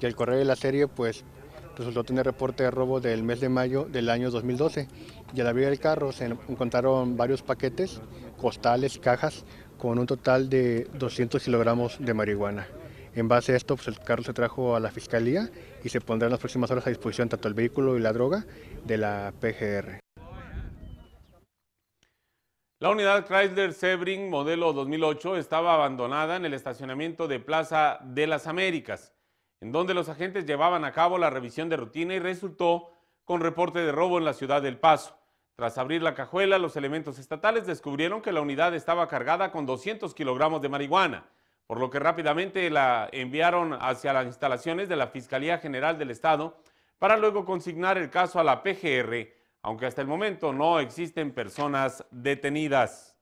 y el correo de la serie pues resultó tener reporte de robo del mes de mayo del año 2012 y al abrir el carro se encontraron varios paquetes, costales, cajas con un total de 200 kilogramos de marihuana. En base a esto, pues el carro se trajo a la fiscalía y se pondrá en las próximas horas a disposición tanto el vehículo y la droga de la PGR. La unidad Chrysler Sebring modelo 2008 estaba abandonada en el estacionamiento de Plaza de las Américas en donde los agentes llevaban a cabo la revisión de rutina y resultó con reporte de robo en la ciudad del Paso. Tras abrir la cajuela, los elementos estatales descubrieron que la unidad estaba cargada con 200 kilogramos de marihuana, por lo que rápidamente la enviaron hacia las instalaciones de la Fiscalía General del Estado para luego consignar el caso a la PGR, aunque hasta el momento no existen personas detenidas.